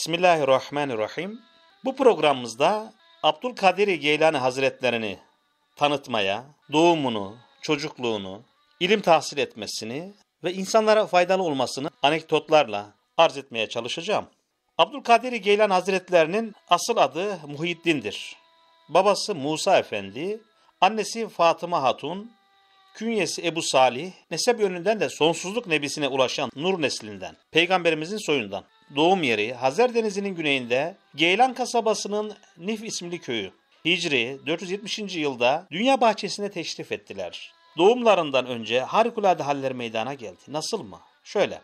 Bismillahirrahmanirrahim. Bu programımızda Abdülkadir Geylani Hazretlerini tanıtmaya, doğumunu, çocukluğunu, ilim tahsil etmesini ve insanlara faydalı olmasını anekdotlarla arz etmeye çalışacağım. Abdülkadir Geylani Hazretlerinin asıl adı Muhyiddin'dir. Babası Musa Efendi, annesi Fatıma Hatun, künyesi Ebu Salih, nesep yönünden de sonsuzluk nebisine ulaşan Nur neslinden, peygamberimizin soyundan. Doğum yeri Hazer Denizi'nin güneyinde Geylan kasabasının Nif isimli köyü. Hicri 470. yılda dünya bahçesine teşrif ettiler. Doğumlarından önce harikulade haller meydana geldi. Nasıl mı? Şöyle.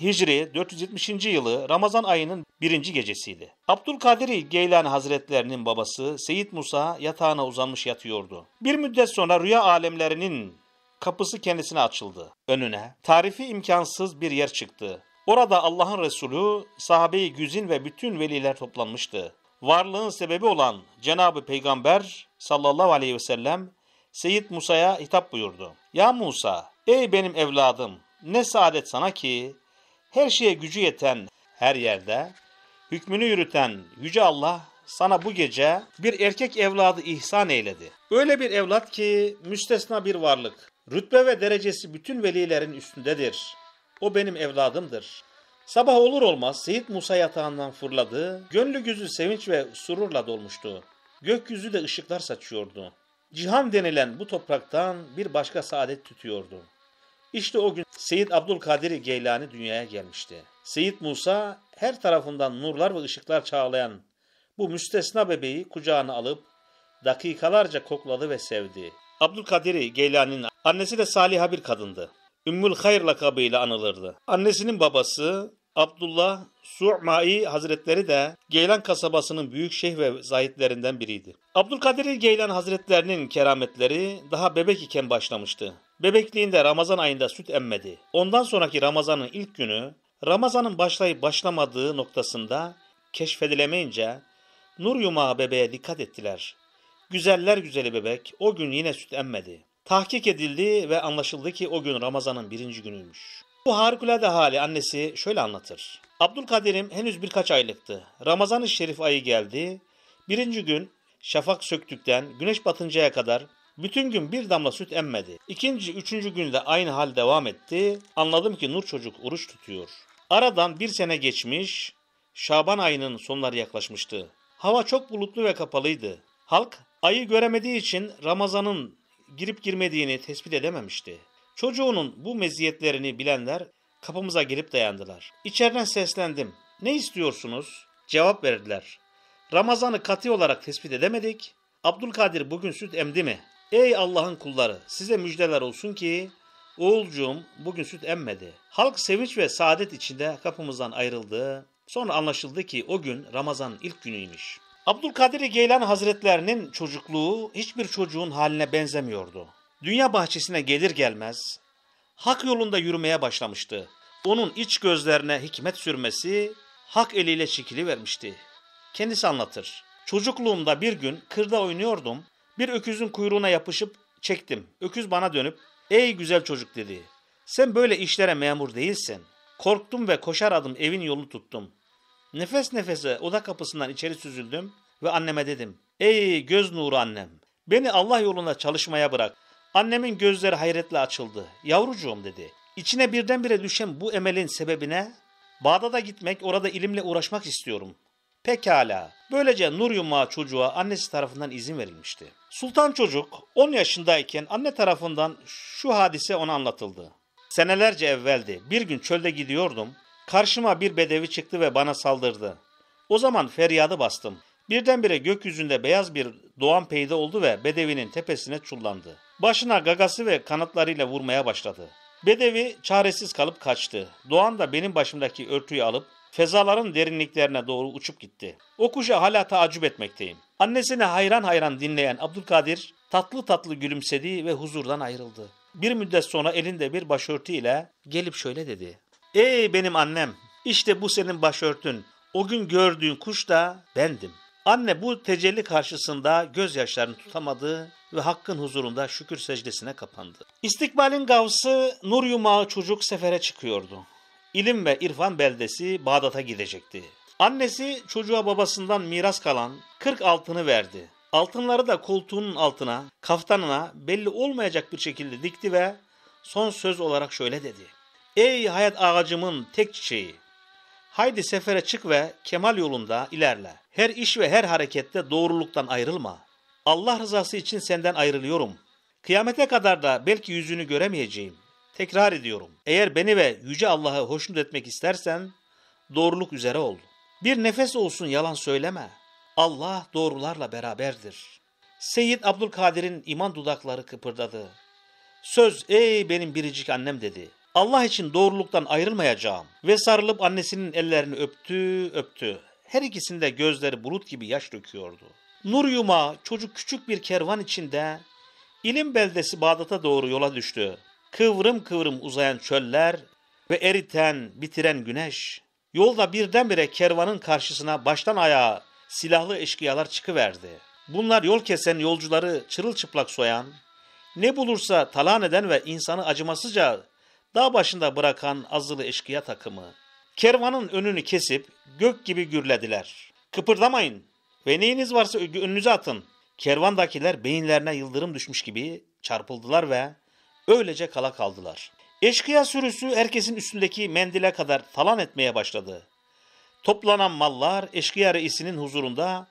Hicri 470. yılı Ramazan ayının birinci gecesiydi. Abdülkadir Geylan Hazretlerinin babası Seyit Musa yatağına uzanmış yatıyordu. Bir müddet sonra rüya alemlerinin kapısı kendisine açıldı. Önüne tarifi imkansız bir yer çıktı. Orada Allah'ın Resulü, sahabe-i güzin ve bütün veliler toplanmıştı. Varlığın sebebi olan Cenab-ı Peygamber sallallahu aleyhi ve sellem Seyyid Musa'ya hitap buyurdu. Ya Musa, ey benim evladım, ne saadet sana ki her şeye gücü yeten her yerde hükmünü yürüten yüce Allah sana bu gece bir erkek evladı ihsan eyledi. Öyle bir evlat ki müstesna bir varlık. Rütbe ve derecesi bütün velilerin üstündedir. O benim evladımdır. Sabah olur olmaz Seyit Musa yatağından fırladı, gönlü gözü sevinç ve sururla dolmuştu. Gökyüzü de ışıklar saçıyordu. Cihan denilen bu topraktan bir başka saadet tütüyordu. İşte o gün Seyit Abdülkadir Geylani dünyaya gelmişti. Seyit Musa her tarafından nurlar ve ışıklar çağlayan bu müstesna bebeği kucağına alıp dakikalarca kokladı ve sevdi. Abdülkadir Geylani'nin annesi de saliha bir kadındı. Ümmül Hayr lakabıyla anılırdı. Annesinin babası Abdullah Su'mai Hazretleri de Geylan kasabasının büyük şeyh ve zahitlerinden biriydi. Abdülkadir Geylan Hazretlerinin kerametleri daha bebek iken başlamıştı. Bebekliğinde Ramazan ayında süt emmedi. Ondan sonraki Ramazan'ın ilk günü Ramazan'ın başlayıp başlamadığı noktasında keşfedilemeyince nur yumağı bebeğe dikkat ettiler. Güzeller güzeli bebek o gün yine süt emmedi. Tahkik edildi ve anlaşıldı ki o gün Ramazan'ın birinci günüymüş. Bu harikulade hali annesi şöyle anlatır. Abdülkadir'im henüz birkaç aylıktı. Ramazan-ı Şerif ayı geldi. Birinci gün şafak söktükten güneş batıncaya kadar bütün gün bir damla süt emmedi. İkinci, üçüncü günde aynı hal devam etti. Anladım ki Nur çocuk oruç tutuyor. Aradan bir sene geçmiş, Şaban ayının sonları yaklaşmıştı. Hava çok bulutlu ve kapalıydı. Halk ayı göremediği için Ramazan'ın girip girmediğini tespit edememişti. Çocuğunun bu meziyetlerini bilenler kapımıza girip dayandılar. İçeriden seslendim. Ne istiyorsunuz? Cevap verdiler. Ramazan'ı katı olarak tespit edemedik. Abdülkadir bugün süt emdi mi? Ey Allah'ın kulları size müjdeler olsun ki Oğulcuğum bugün süt emmedi. Halk sevinç ve saadet içinde kapımızdan ayrıldı. Sonra anlaşıldı ki o gün Ramazan'ın ilk günüymüş. Abdülkadir Geylan Hazretlerinin çocukluğu hiçbir çocuğun haline benzemiyordu. Dünya bahçesine gelir gelmez hak yolunda yürümeye başlamıştı. Onun iç gözlerine hikmet sürmesi hak eliyle şekili vermişti. Kendisi anlatır. Çocukluğumda bir gün kırda oynuyordum. Bir öküzün kuyruğuna yapışıp çektim. Öküz bana dönüp "Ey güzel çocuk" dedi. "Sen böyle işlere memur değilsin." Korktum ve koşar adım evin yolunu tuttum. Nefes nefese oda kapısından içeri süzüldüm ve anneme dedim. Ey göz nuru annem, beni Allah yoluna çalışmaya bırak. Annemin gözleri hayretle açıldı. Yavrucuğum dedi. İçine birdenbire düşen bu emelin sebebine Bağdat'a gitmek, orada ilimle uğraşmak istiyorum. Pekala. Böylece Nur Yumağı çocuğa annesi tarafından izin verilmişti. Sultan çocuk 10 yaşındayken anne tarafından şu hadise ona anlatıldı. Senelerce evveldi. Bir gün çölde gidiyordum. Karşıma bir bedevi çıktı ve bana saldırdı. O zaman feryadı bastım. Birdenbire gökyüzünde beyaz bir doğan peyde oldu ve bedevinin tepesine çullandı. Başına gagası ve kanatlarıyla vurmaya başladı. Bedevi çaresiz kalıp kaçtı. Doğan da benim başımdaki örtüyü alıp fezaların derinliklerine doğru uçup gitti. O kuşa hala tacip etmekteyim. Annesini hayran hayran dinleyen Abdülkadir tatlı tatlı gülümsedi ve huzurdan ayrıldı. Bir müddet sonra elinde bir başörtü ile gelip şöyle dedi. Ey benim annem, işte bu senin başörtün. O gün gördüğün kuş da bendim. Anne bu tecelli karşısında gözyaşlarını tutamadı ve Hakk'ın huzurunda şükür secdesine kapandı. İstikbalin gavsı Nur Yumağı çocuk sefere çıkıyordu. İlim ve irfan beldesi Bağdat'a gidecekti. Annesi çocuğa babasından miras kalan 40 altını verdi. Altınları da koltuğunun altına, kaftanına belli olmayacak bir şekilde dikti ve son söz olarak şöyle dedi. Ey hayat ağacımın tek çiçeği! Haydi sefere çık ve kemal yolunda ilerle. Her iş ve her harekette doğruluktan ayrılma. Allah rızası için senden ayrılıyorum. Kıyamete kadar da belki yüzünü göremeyeceğim. Tekrar ediyorum. Eğer beni ve yüce Allah'ı hoşnut etmek istersen doğruluk üzere ol. Bir nefes olsun yalan söyleme. Allah doğrularla beraberdir. Seyyid Abdülkadir'in iman dudakları kıpırdadı. Söz ey benim biricik annem dedi. Allah için doğruluktan ayrılmayacağım ve sarılıp annesinin ellerini öptü, öptü. Her ikisinde gözleri bulut gibi yaş döküyordu. Nur Yuma çocuk küçük bir kervan içinde ilim beldesi Bağdat'a doğru yola düştü. Kıvrım kıvrım uzayan çöller ve eriten, bitiren güneş. Yolda birdenbire kervanın karşısına baştan ayağa silahlı eşkıyalar çıkıverdi. Bunlar yol kesen yolcuları çırılçıplak soyan, ne bulursa talan eden ve insanı acımasızca dağ başında bırakan azılı eşkıya takımı. Kervanın önünü kesip gök gibi gürlediler. Kıpırdamayın ve neyiniz varsa önünüze atın. Kervandakiler beyinlerine yıldırım düşmüş gibi çarpıldılar ve öylece kala kaldılar. Eşkıya sürüsü herkesin üstündeki mendile kadar talan etmeye başladı. Toplanan mallar eşkıya reisinin huzurunda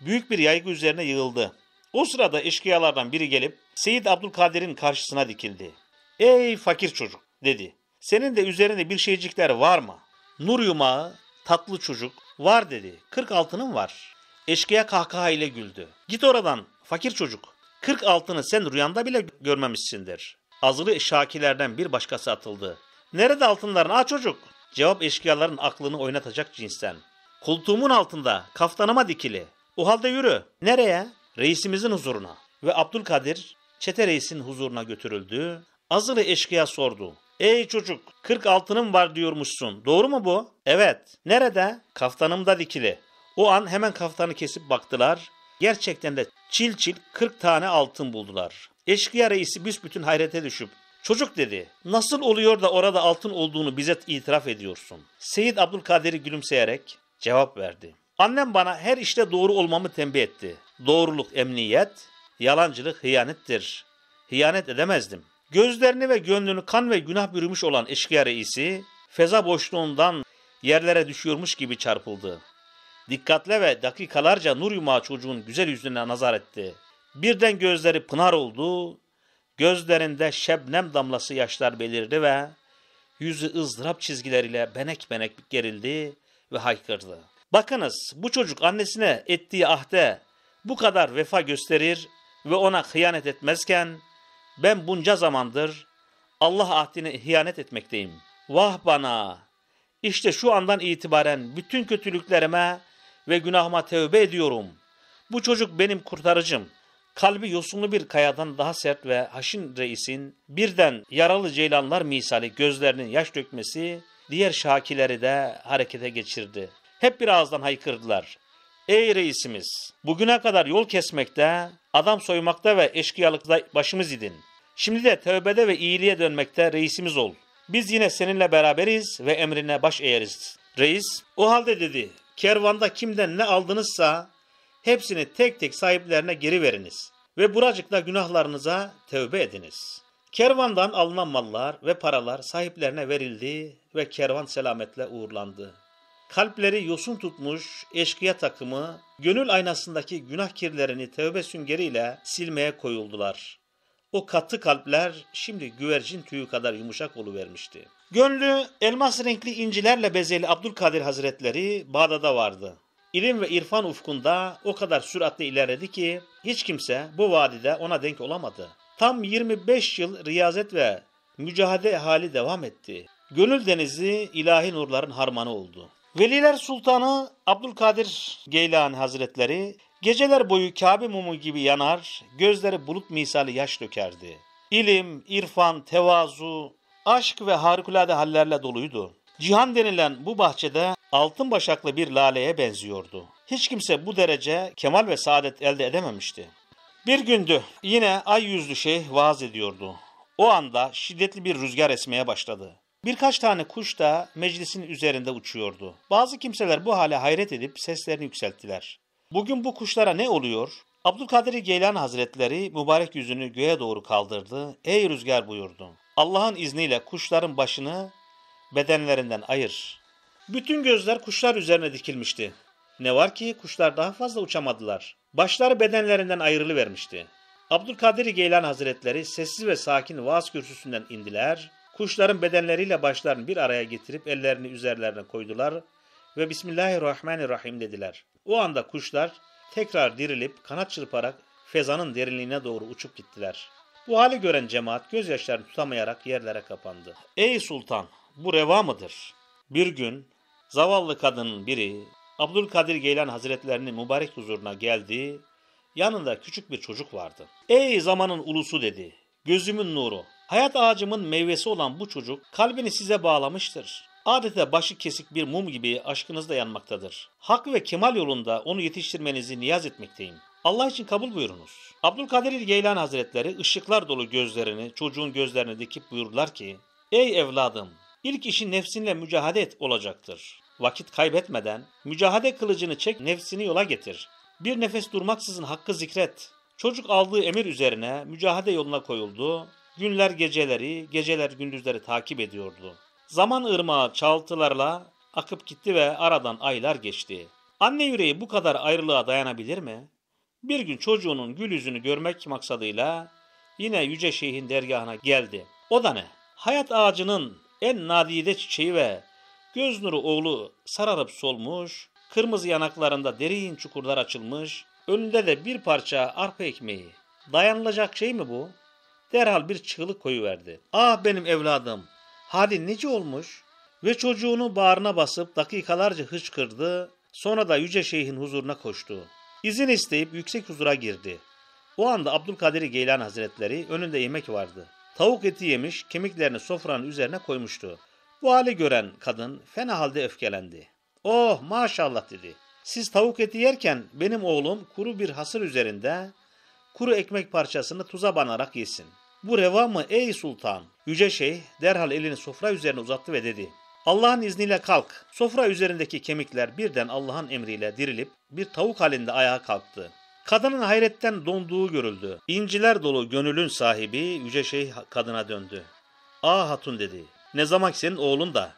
büyük bir yaygı üzerine yığıldı. O sırada eşkıyalardan biri gelip Seyit Abdülkadir'in karşısına dikildi. Ey fakir çocuk! dedi. Senin de üzerinde bir şeycikler var mı? Nur yumağı, tatlı çocuk, var dedi. Kırk altının var. Eşkıya kahkaha ile güldü. Git oradan fakir çocuk. Kırk altını sen rüyanda bile görmemişsindir. Azılı şakilerden bir başkası atıldı. Nerede altınların a çocuk? Cevap eşkıyaların aklını oynatacak cinsten. Koltuğumun altında, kaftanıma dikili. O halde yürü. Nereye? Reisimizin huzuruna. Ve Abdülkadir çete reisin huzuruna götürüldü. Azılı eşkıya sordu. Ey çocuk 40 altınım var diyormuşsun. Doğru mu bu? Evet. Nerede? Kaftanımda dikili. O an hemen kaftanı kesip baktılar. Gerçekten de çil çil 40 tane altın buldular. Eşkıya reisi büsbütün hayrete düşüp Çocuk dedi, nasıl oluyor da orada altın olduğunu bize itiraf ediyorsun? Seyit Abdülkadir'i gülümseyerek cevap verdi. Annem bana her işte doğru olmamı tembih etti. Doğruluk emniyet, yalancılık hıyanettir. Hıyanet edemezdim. Gözlerini ve gönlünü kan ve günah bürümüş olan eşkıya reisi, feza boşluğundan yerlere düşüyormuş gibi çarpıldı. Dikkatle ve dakikalarca nur yumağı çocuğun güzel yüzüne nazar etti. Birden gözleri pınar oldu, gözlerinde şebnem damlası yaşlar belirdi ve yüzü ızdırap çizgileriyle benek benek gerildi ve haykırdı. Bakınız bu çocuk annesine ettiği ahde bu kadar vefa gösterir ve ona hıyanet etmezken ben bunca zamandır Allah ahdine hiyanet etmekteyim. Vah bana! İşte şu andan itibaren bütün kötülüklerime ve günahıma tevbe ediyorum. Bu çocuk benim kurtarıcım. Kalbi yosunlu bir kayadan daha sert ve haşin reisin birden yaralı ceylanlar misali gözlerinin yaş dökmesi diğer şakileri de harekete geçirdi. Hep bir ağızdan haykırdılar. Ey reisimiz! Bugüne kadar yol kesmekte, adam soymakta ve eşkıyalıkta başımız idin. Şimdi de tövbede ve iyiliğe dönmekte reisimiz ol. Biz yine seninle beraberiz ve emrine baş eğeriz. Reis, o halde dedi, kervanda kimden ne aldınızsa hepsini tek tek sahiplerine geri veriniz ve buracıkta günahlarınıza tövbe ediniz. Kervandan alınan mallar ve paralar sahiplerine verildi ve kervan selametle uğurlandı kalpleri yosun tutmuş eşkıya takımı gönül aynasındaki günah kirlerini tevbe süngeriyle silmeye koyuldular. O katı kalpler şimdi güvercin tüyü kadar yumuşak oluvermişti. Gönlü elmas renkli incilerle bezeli Abdülkadir Hazretleri Bağdat'ta vardı. İlim ve irfan ufkunda o kadar süratle ilerledi ki hiç kimse bu vadide ona denk olamadı. Tam 25 yıl riyazet ve mücadele hali devam etti. Gönül denizi ilahi nurların harmanı oldu. Veliler Sultanı Abdülkadir Geylani Hazretleri geceler boyu Kabe mumu gibi yanar, gözleri bulut misali yaş dökerdi. İlim, irfan, tevazu, aşk ve harikulade hallerle doluydu. Cihan denilen bu bahçede altın başaklı bir laleye benziyordu. Hiç kimse bu derece kemal ve saadet elde edememişti. Bir gündü yine ay yüzlü şeyh vaaz ediyordu. O anda şiddetli bir rüzgar esmeye başladı. Birkaç tane kuş da meclisin üzerinde uçuyordu. Bazı kimseler bu hale hayret edip seslerini yükselttiler. Bugün bu kuşlara ne oluyor? Abdülkadir Geylan Hazretleri mübarek yüzünü göğe doğru kaldırdı. Ey rüzgar buyurdu. Allah'ın izniyle kuşların başını bedenlerinden ayır. Bütün gözler kuşlar üzerine dikilmişti. Ne var ki kuşlar daha fazla uçamadılar. Başları bedenlerinden ayrılıvermişti. Abdülkadir Geylan Hazretleri sessiz ve sakin vaaz kürsüsünden indiler Kuşların bedenleriyle başlarını bir araya getirip ellerini üzerlerine koydular ve Bismillahirrahmanirrahim dediler. O anda kuşlar tekrar dirilip kanat çırparak fezanın derinliğine doğru uçup gittiler. Bu hali gören cemaat gözyaşlarını tutamayarak yerlere kapandı. Ey sultan bu reva mıdır? Bir gün zavallı kadının biri Abdülkadir Geylan Hazretlerinin mübarek huzuruna geldi. Yanında küçük bir çocuk vardı. Ey zamanın ulusu dedi. Gözümün nuru Hayat ağacımın meyvesi olan bu çocuk kalbini size bağlamıştır. Adeta başı kesik bir mum gibi aşkınızda yanmaktadır. Hak ve kemal yolunda onu yetiştirmenizi niyaz etmekteyim. Allah için kabul buyurunuz. Abdülkadir Geylani Hazretleri ışıklar dolu gözlerini çocuğun gözlerine dikip buyurdular ki Ey evladım ilk işi nefsinle mücadele olacaktır. Vakit kaybetmeden mücadele kılıcını çek nefsini yola getir. Bir nefes durmaksızın hakkı zikret. Çocuk aldığı emir üzerine mücadele yoluna koyuldu Günler geceleri, geceler gündüzleri takip ediyordu. Zaman ırmağı çaltılarla akıp gitti ve aradan aylar geçti. Anne yüreği bu kadar ayrılığa dayanabilir mi? Bir gün çocuğunun gül yüzünü görmek maksadıyla yine Yüce Şeyh'in dergahına geldi. O da ne? Hayat ağacının en nadide çiçeği ve göz nuru oğlu sararıp solmuş, kırmızı yanaklarında derin çukurlar açılmış, önünde de bir parça arpa ekmeği. Dayanılacak şey mi bu? derhal bir çığlık koyuverdi. Ah benim evladım, halin nice olmuş? Ve çocuğunu bağrına basıp dakikalarca hıçkırdı, sonra da Yüce Şeyh'in huzuruna koştu. İzin isteyip yüksek huzura girdi. O anda Abdülkadir Geylan Hazretleri önünde yemek vardı. Tavuk eti yemiş, kemiklerini sofranın üzerine koymuştu. Bu hali gören kadın fena halde öfkelendi. Oh maşallah dedi. Siz tavuk eti yerken benim oğlum kuru bir hasır üzerinde kuru ekmek parçasını tuza banarak yesin. Bu reva mı ey sultan? Yüce Şeyh derhal elini sofra üzerine uzattı ve dedi. Allah'ın izniyle kalk. Sofra üzerindeki kemikler birden Allah'ın emriyle dirilip bir tavuk halinde ayağa kalktı. Kadının hayretten donduğu görüldü. İnciler dolu gönülün sahibi Yüce Şeyh kadına döndü. Aa hatun dedi. Ne zaman senin oğlun da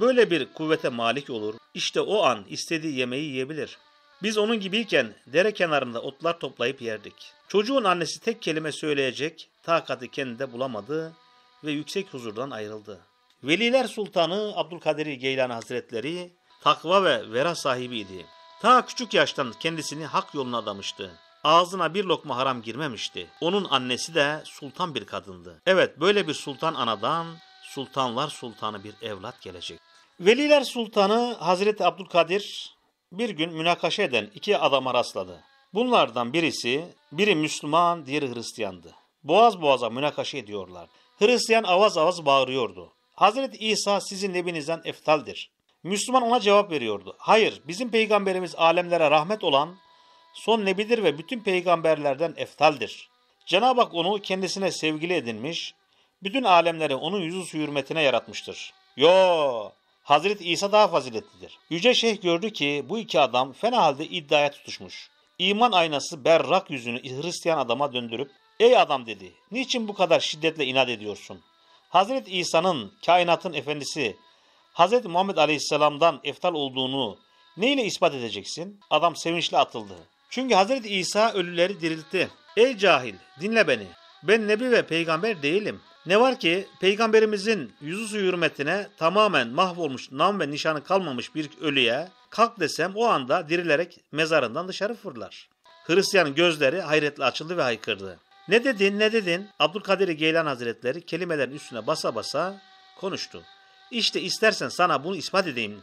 böyle bir kuvvete malik olur, işte o an istediği yemeği yiyebilir. Biz onun gibiyken dere kenarında otlar toplayıp yerdik. Çocuğun annesi tek kelime söyleyecek takati kendinde bulamadı ve yüksek huzurdan ayrıldı. Veliler Sultanı Abdülkadir Geylan Hazretleri takva ve vera sahibiydi. Ta küçük yaştan kendisini hak yoluna adamıştı. Ağzına bir lokma haram girmemişti. Onun annesi de sultan bir kadındı. Evet böyle bir sultan anadan sultanlar sultanı bir evlat gelecek. Veliler Sultanı Hazreti Abdülkadir bir gün münakaşa eden iki adama rastladı. Bunlardan birisi, biri Müslüman, diğeri Hristiyandı. Boğaz boğaza münakaşa ediyorlar. Hristiyan avaz avaz bağırıyordu. Hazreti İsa sizin nebinizden eftaldir. Müslüman ona cevap veriyordu. Hayır, bizim peygamberimiz alemlere rahmet olan son nebidir ve bütün peygamberlerden eftaldir. Cenab-ı Hak onu kendisine sevgili edinmiş, bütün alemleri onun yüzü hürmetine yaratmıştır. Yo, Hazreti İsa daha faziletlidir. Yüce Şeyh gördü ki bu iki adam fena halde iddiaya tutuşmuş. İman aynası berrak yüzünü Hristiyan adama döndürüp ''Ey adam'' dedi. ''Niçin bu kadar şiddetle inat ediyorsun? Hazreti İsa'nın kainatın efendisi Hazreti Muhammed Aleyhisselam'dan eftal olduğunu neyle ispat edeceksin?'' Adam sevinçle atıldı. Çünkü Hazreti İsa ölüleri diriltti. ''Ey cahil dinle beni. Ben nebi ve peygamber değilim. Ne var ki peygamberimizin yüzü suyu hürmetine tamamen mahvolmuş nam ve nişanı kalmamış bir ölüye kalk desem o anda dirilerek mezarından dışarı fırlar. Hristiyanın gözleri hayretle açıldı ve haykırdı. Ne dedin ne dedin? Abdülkadir Geylan Hazretleri kelimelerin üstüne basa basa konuştu. İşte istersen sana bunu ispat edeyim.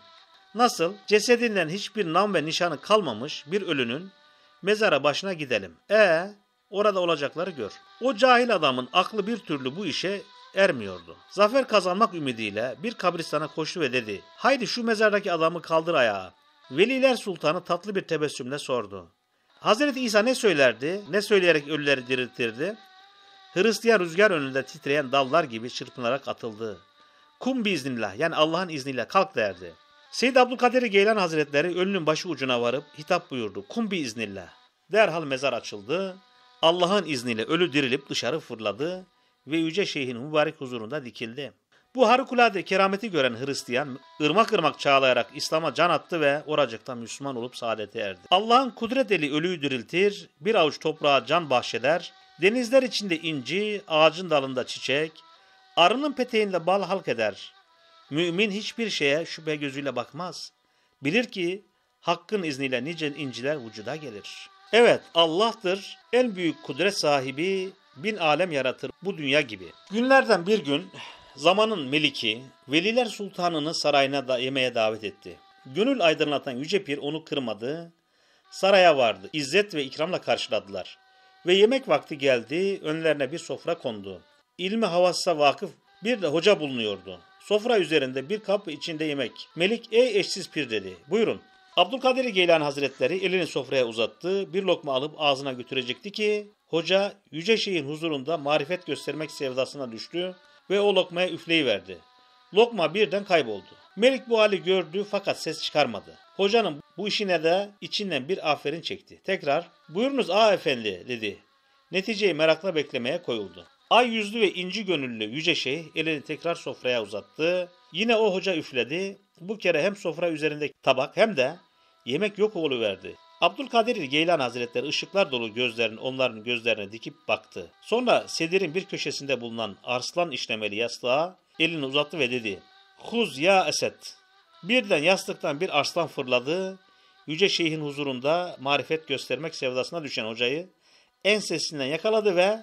Nasıl cesedinden hiçbir nam ve nişanı kalmamış bir ölünün mezara başına gidelim. E orada olacakları gör. O cahil adamın aklı bir türlü bu işe ermiyordu. Zafer kazanmak ümidiyle bir kabristana koştu ve dedi, haydi şu mezardaki adamı kaldır ayağa. Veliler Sultanı tatlı bir tebessümle sordu. Hazreti İsa ne söylerdi, ne söyleyerek ölüleri diriltirdi? Hristiyan rüzgar önünde titreyen dallar gibi çırpınarak atıldı. Kum biiznillah yani Allah'ın izniyle kalk derdi. Seyyid Abdülkadir Geylan Hazretleri ölünün başı ucuna varıp hitap buyurdu. Kum biiznillah. Derhal mezar açıldı. Allah'ın izniyle ölü dirilip dışarı fırladı ve Yüce Şeyh'in mübarek huzurunda dikildi. Bu harikulade kerameti gören Hristiyan ırmak ırmak çağlayarak İslam'a can attı ve oracıkta Müslüman olup saadete erdi. Allah'ın kudret eli ölüyü diriltir, bir avuç toprağa can bahşeder, denizler içinde inci, ağacın dalında çiçek, arının peteğinde bal halk eder. Mümin hiçbir şeye şüphe gözüyle bakmaz. Bilir ki Hakk'ın izniyle nice inciler vücuda gelir.'' Evet Allah'tır en büyük kudret sahibi bin alem yaratır bu dünya gibi. Günlerden bir gün zamanın meliki veliler sultanını sarayına da yemeğe davet etti. Gönül aydınlatan Yüce Pir onu kırmadı. Saraya vardı. İzzet ve ikramla karşıladılar. Ve yemek vakti geldi. Önlerine bir sofra kondu. İlmi havassa vakıf bir de hoca bulunuyordu. Sofra üzerinde bir kap içinde yemek. Melik ey eşsiz pir dedi. Buyurun Abdülkadir Geylani Hazretleri elini sofraya uzattı, bir lokma alıp ağzına götürecekti ki hoca yüce şeyin huzurunda marifet göstermek sevdasına düştü ve o lokmaya üfleyiverdi. Lokma birden kayboldu. Melik bu hali gördü fakat ses çıkarmadı. Hocanın bu işine de içinden bir aferin çekti. Tekrar buyurunuz ağa efendi dedi. Neticeyi merakla beklemeye koyuldu. Ay yüzlü ve inci gönüllü yüce şey elini tekrar sofraya uzattı. Yine o hoca üfledi. Bu kere hem sofra üzerindeki tabak hem de yemek yok oluverdi. Abdülkadir Geylan Hazretleri ışıklar dolu gözlerini onların gözlerine dikip baktı. Sonra sedirin bir köşesinde bulunan arslan işlemeli yastığa elini uzattı ve dedi. Huz ya Esed. Birden yastıktan bir arslan fırladı. Yüce Şeyh'in huzurunda marifet göstermek sevdasına düşen hocayı ensesinden yakaladı ve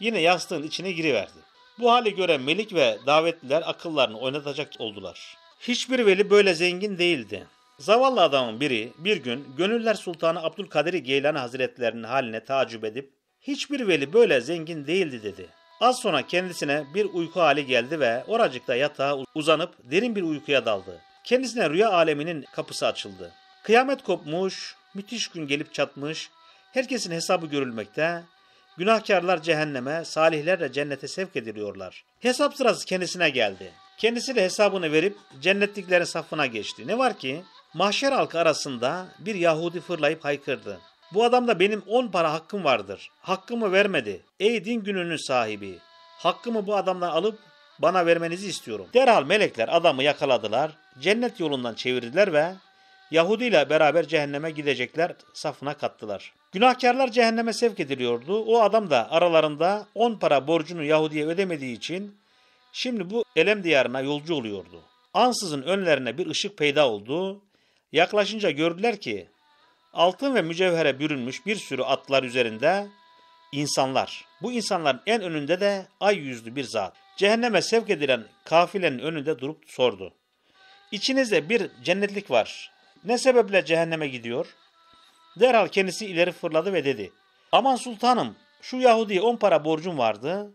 yine yastığın içine giriverdi. Bu hali gören Melik ve davetliler akıllarını oynatacak oldular. Hiçbir veli böyle zengin değildi. Zavallı adamın biri bir gün Gönüller Sultanı Abdülkadir Geylan Hazretlerinin haline tacip edip hiçbir veli böyle zengin değildi dedi. Az sonra kendisine bir uyku hali geldi ve oracıkta yatağa uzanıp derin bir uykuya daldı. Kendisine rüya aleminin kapısı açıldı. Kıyamet kopmuş, müthiş gün gelip çatmış, herkesin hesabı görülmekte, günahkarlar cehenneme, salihler de cennete sevk ediliyorlar. Hesap sırası kendisine geldi. Kendisi de hesabını verip cennetliklerin safına geçti. Ne var ki mahşer halkı arasında bir Yahudi fırlayıp haykırdı. Bu adamda benim on para hakkım vardır. Hakkımı vermedi. Ey din gününün sahibi. Hakkımı bu adamdan alıp bana vermenizi istiyorum. Derhal melekler adamı yakaladılar. Cennet yolundan çevirdiler ve Yahudi ile beraber cehenneme gidecekler safına kattılar. Günahkarlar cehenneme sevk ediliyordu. O adam da aralarında on para borcunu Yahudi'ye ödemediği için Şimdi bu Elem diyarına yolcu oluyordu. Ansızın önlerine bir ışık peyda oldu. Yaklaşınca gördüler ki altın ve mücevhere bürünmüş bir sürü atlar üzerinde insanlar. Bu insanların en önünde de ay yüzlü bir zat. Cehenneme sevk edilen kafilenin önünde durup sordu. İçinizde bir cennetlik var. Ne sebeple cehenneme gidiyor? Derhal kendisi ileri fırladı ve dedi. Aman sultanım şu Yahudi'ye on para borcum vardı.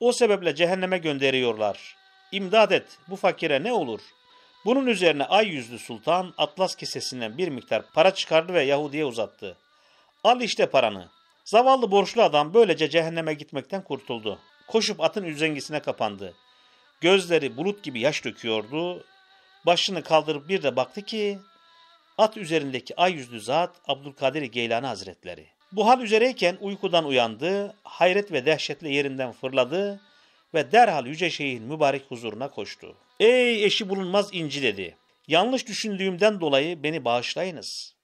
O sebeple cehenneme gönderiyorlar. İmdad et, bu fakire ne olur? Bunun üzerine ay yüzlü sultan atlas kisesinden bir miktar para çıkardı ve Yahudi'ye uzattı. Al işte paranı. Zavallı borçlu adam böylece cehenneme gitmekten kurtuldu. Koşup atın üzengisine kapandı. Gözleri bulut gibi yaş döküyordu. Başını kaldırıp bir de baktı ki at üzerindeki ay yüzlü zat Abdülkadir Geylani Hazretleri. Bu hal üzereyken uykudan uyandı, hayret ve dehşetle yerinden fırladı ve derhal Yüce Şeyh'in mübarek huzuruna koştu. Ey eşi bulunmaz inci dedi. Yanlış düşündüğümden dolayı beni bağışlayınız.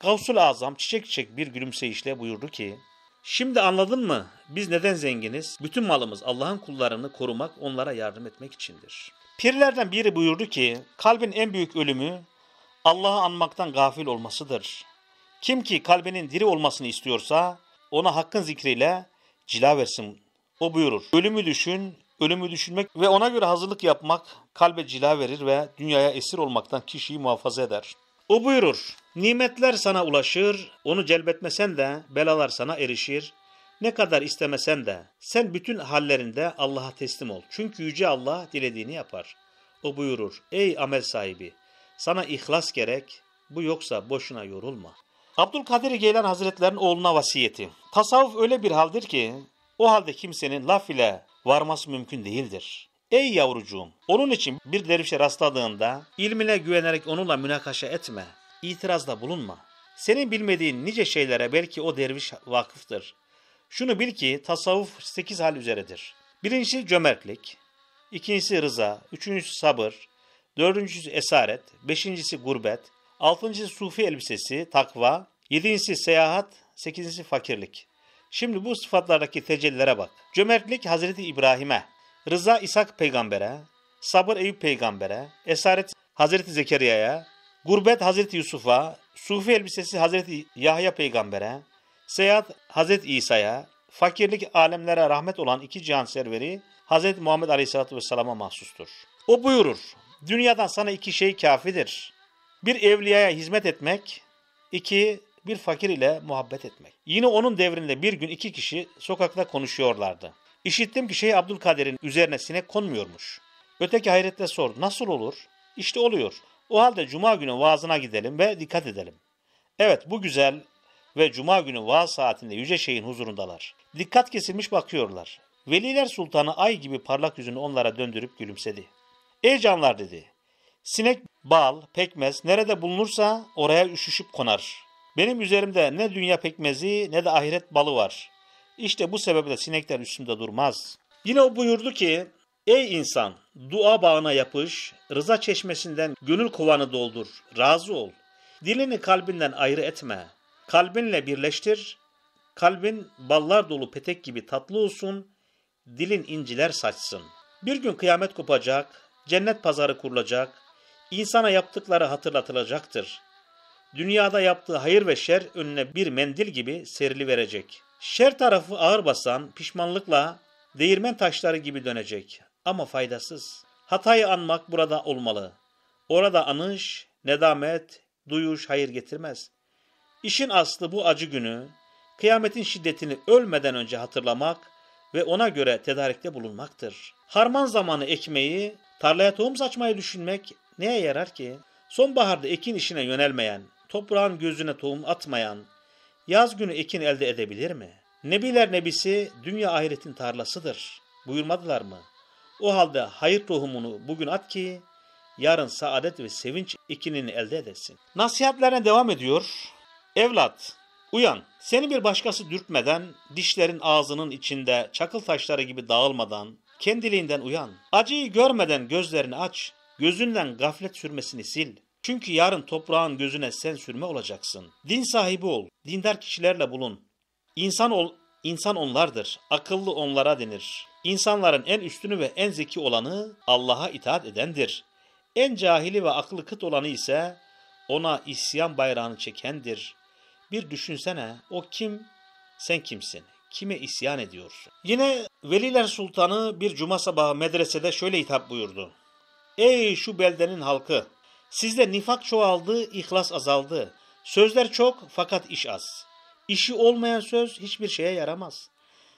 Gavsul Azam çiçek çiçek bir gülümseyişle buyurdu ki, Şimdi anladın mı? Biz neden zenginiz? Bütün malımız Allah'ın kullarını korumak, onlara yardım etmek içindir. Pirlerden biri buyurdu ki, kalbin en büyük ölümü Allah'ı anmaktan gafil olmasıdır. Kim ki kalbinin diri olmasını istiyorsa ona hakkın zikriyle cila versin. O buyurur. Ölümü düşün, ölümü düşünmek ve ona göre hazırlık yapmak kalbe cila verir ve dünyaya esir olmaktan kişiyi muhafaza eder. O buyurur. Nimetler sana ulaşır, onu celbetmesen de belalar sana erişir. Ne kadar istemesen de sen bütün hallerinde Allah'a teslim ol. Çünkü Yüce Allah dilediğini yapar. O buyurur. Ey amel sahibi! Sana ihlas gerek, bu yoksa boşuna yorulma. Abdülkadir Geylan Hazretlerinin oğluna vasiyeti. Tasavvuf öyle bir haldir ki o halde kimsenin laf ile varması mümkün değildir. Ey yavrucuğum, onun için bir dervişe rastladığında ilmine güvenerek onunla münakaşa etme, itirazda bulunma. Senin bilmediğin nice şeylere belki o derviş vakıftır. Şunu bil ki tasavvuf sekiz hal üzeredir. Birincisi cömertlik, ikincisi rıza, üçüncüsü sabır, dördüncüsü esaret, beşincisi gurbet, Altıncısı sufi elbisesi, takva. Yedincisi seyahat, sekizincisi fakirlik. Şimdi bu sıfatlardaki tecellilere bak. Cömertlik Hazreti İbrahim'e, rıza İshak peygambere, sabır Eyüp peygambere, esaret Hazreti Zekeriya'ya, gurbet Hazreti Yusuf'a, sufi elbisesi Hazreti Yahya peygambere, seyahat Hazreti İsa'ya, fakirlik alemlere rahmet olan iki cihan serveri Hazreti Muhammed Aleyhisselatü Vesselam'a mahsustur. O buyurur, dünyadan sana iki şey kafidir. Bir evliyaya hizmet etmek, iki bir fakir ile muhabbet etmek. Yine onun devrinde bir gün iki kişi sokakta konuşuyorlardı. İşittim ki Şeyh Abdülkadir'in üzerine sinek konmuyormuş. Öteki hayretle sordu. Nasıl olur? İşte oluyor. O halde cuma günü vaazına gidelim ve dikkat edelim. Evet bu güzel ve cuma günü vaaz saatinde Yüce Şeyh'in huzurundalar. Dikkat kesilmiş bakıyorlar. Veliler Sultanı ay gibi parlak yüzünü onlara döndürüp gülümsedi. Ey canlar dedi. Sinek bal, pekmez nerede bulunursa oraya üşüşüp konar. Benim üzerimde ne dünya pekmezi ne de ahiret balı var. İşte bu sebeple sinekler üstümde durmaz. Yine o buyurdu ki, Ey insan, dua bağına yapış, rıza çeşmesinden gönül kovanı doldur, razı ol. Dilini kalbinden ayrı etme. Kalbinle birleştir. Kalbin ballar dolu petek gibi tatlı olsun, dilin inciler saçsın. Bir gün kıyamet kopacak, cennet pazarı kurulacak, İnsana yaptıkları hatırlatılacaktır. Dünyada yaptığı hayır ve şer önüne bir mendil gibi serili verecek. Şer tarafı ağır basan pişmanlıkla değirmen taşları gibi dönecek ama faydasız. Hatayı anmak burada olmalı. Orada anış, nedamet, duyuş hayır getirmez. İşin aslı bu acı günü, kıyametin şiddetini ölmeden önce hatırlamak ve ona göre tedarikte bulunmaktır. Harman zamanı ekmeği, tarlaya tohum saçmayı düşünmek neye yarar ki? Sonbaharda ekin işine yönelmeyen, toprağın gözüne tohum atmayan, yaz günü ekin elde edebilir mi? Nebiler nebisi dünya ahiretin tarlasıdır. Buyurmadılar mı? O halde hayır tohumunu bugün at ki yarın saadet ve sevinç ikinini elde edesin. Nasihatlerine devam ediyor. Evlat, uyan. Seni bir başkası dürtmeden, dişlerin ağzının içinde çakıl taşları gibi dağılmadan, kendiliğinden uyan. Acıyı görmeden gözlerini aç. Gözünden gaflet sürmesini sil. Çünkü yarın toprağın gözüne sen sürme olacaksın. Din sahibi ol. Dindar kişilerle bulun. İnsan ol, insan onlardır. Akıllı onlara denir. İnsanların en üstünü ve en zeki olanı Allah'a itaat edendir. En cahili ve aklı kıt olanı ise ona isyan bayrağını çekendir. Bir düşünsene o kim, sen kimsin? Kime isyan ediyorsun? Yine Veliler Sultanı bir cuma sabahı medresede şöyle hitap buyurdu. Ey şu beldenin halkı! Sizde nifak çoğaldı, ihlas azaldı. Sözler çok fakat iş az. İşi olmayan söz hiçbir şeye yaramaz.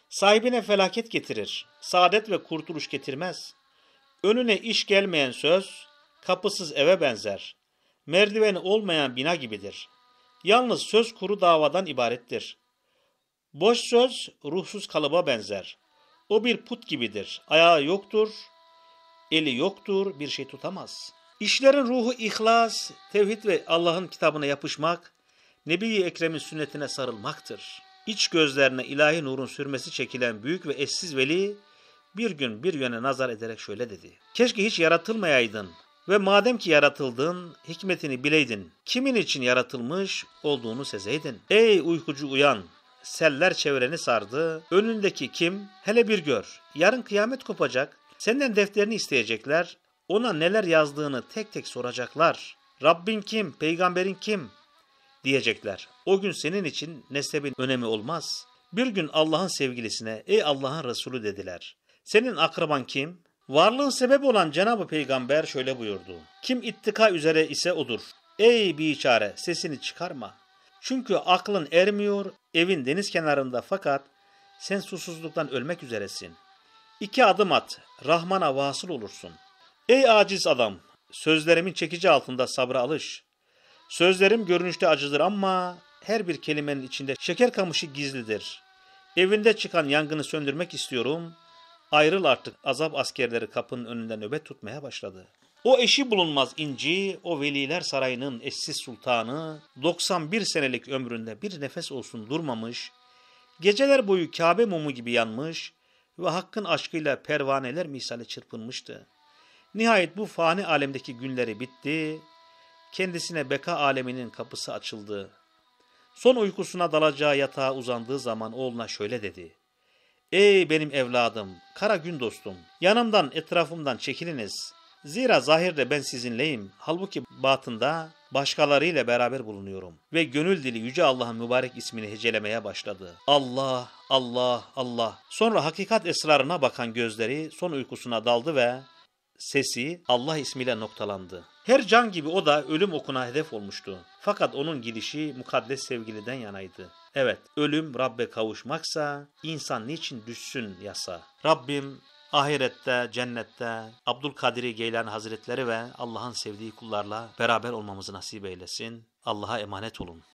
Sahibine felaket getirir, saadet ve kurtuluş getirmez. Önüne iş gelmeyen söz, kapısız eve benzer. Merdiveni olmayan bina gibidir. Yalnız söz kuru davadan ibarettir. Boş söz ruhsuz kalıba benzer. O bir put gibidir. Ayağı yoktur, Eli yoktur, bir şey tutamaz. İşlerin ruhu ihlas, tevhid ve Allah'ın kitabına yapışmak, Nebi-i Ekrem'in sünnetine sarılmaktır. İç gözlerine ilahi nurun sürmesi çekilen büyük ve eşsiz veli, bir gün bir yöne nazar ederek şöyle dedi. Keşke hiç yaratılmayaydın ve madem ki yaratıldın, hikmetini bileydin. Kimin için yaratılmış olduğunu sezeydin. Ey uykucu uyan! Seller çevreni sardı. Önündeki kim? Hele bir gör. Yarın kıyamet kopacak. Senden defterini isteyecekler, ona neler yazdığını tek tek soracaklar. Rabbin kim, peygamberin kim diyecekler. O gün senin için nesebin önemi olmaz. Bir gün Allah'ın sevgilisine ey Allah'ın Resulü dediler. Senin akraban kim? Varlığın sebebi olan Cenab-ı Peygamber şöyle buyurdu. Kim ittika üzere ise odur. Ey biçare sesini çıkarma. Çünkü aklın ermiyor, evin deniz kenarında fakat sen susuzluktan ölmek üzeresin.'' İki adım at, Rahman'a vasıl olursun. Ey aciz adam, sözlerimin çekici altında sabra alış. Sözlerim görünüşte acıdır ama her bir kelimenin içinde şeker kamışı gizlidir. Evinde çıkan yangını söndürmek istiyorum. Ayrıl artık azap askerleri kapının önünde nöbet tutmaya başladı. O eşi bulunmaz inci, o veliler sarayının eşsiz sultanı, 91 senelik ömründe bir nefes olsun durmamış, geceler boyu Kabe mumu gibi yanmış, ve hakkın aşkıyla pervaneler misali çırpınmıştı. Nihayet bu fani alemdeki günleri bitti, kendisine beka aleminin kapısı açıldı. Son uykusuna dalacağı yatağa uzandığı zaman oğluna şöyle dedi. Ey benim evladım, kara gün dostum, yanımdan etrafımdan çekiliniz. Zira zahirde ben sizinleyim, halbuki batında başkalarıyla beraber bulunuyorum. Ve gönül dili Yüce Allah'ın mübarek ismini hecelemeye başladı. Allah, Allah, Allah. Sonra hakikat esrarına bakan gözleri son uykusuna daldı ve sesi Allah ismiyle noktalandı. Her can gibi o da ölüm okuna hedef olmuştu. Fakat onun gidişi mukaddes sevgiliden yanaydı. Evet, ölüm Rabbe kavuşmaksa insan niçin düşsün yasa? Rabbim ahirette, cennette Abdülkadir Geylan Hazretleri ve Allah'ın sevdiği kullarla beraber olmamızı nasip eylesin. Allah'a emanet olun.